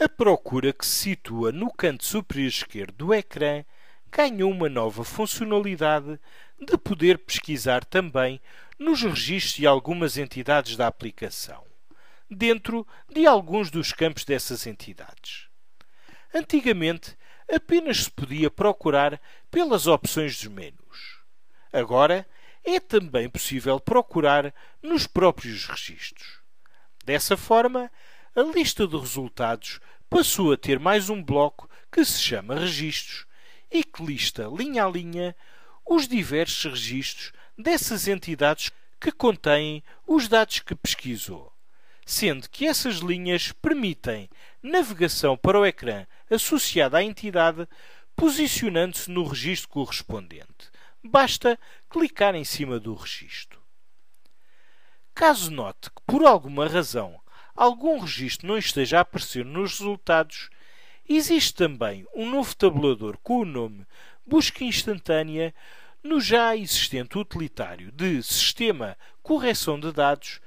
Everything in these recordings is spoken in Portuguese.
A procura que se situa no canto superior esquerdo do ecrã ganhou uma nova funcionalidade de poder pesquisar também nos registros de algumas entidades da aplicação, dentro de alguns dos campos dessas entidades. Antigamente, apenas se podia procurar pelas opções dos menus. Agora, é também possível procurar nos próprios registros. Dessa forma, a lista de resultados passou a ter mais um bloco que se chama Registros e que lista linha a linha os diversos registros dessas entidades que contêm os dados que pesquisou, sendo que essas linhas permitem navegação para o ecrã associado à entidade, posicionando-se no registro correspondente. Basta clicar em cima do registro. Caso note que, por alguma razão, algum registro não esteja a aparecer nos resultados, existe também um novo tabulador com o nome Busca Instantânea no já existente utilitário de Sistema Correção de Dados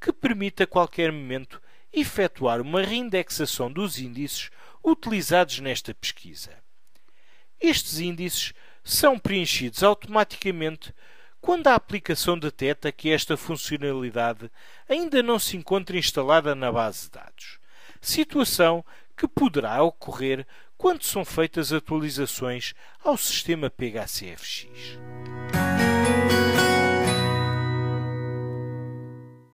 que permite a qualquer momento efetuar uma reindexação dos índices utilizados nesta pesquisa. Estes índices são preenchidos automaticamente quando a aplicação detecta que esta funcionalidade ainda não se encontra instalada na base de dados, situação que poderá ocorrer quando são feitas atualizações ao sistema PHCFX.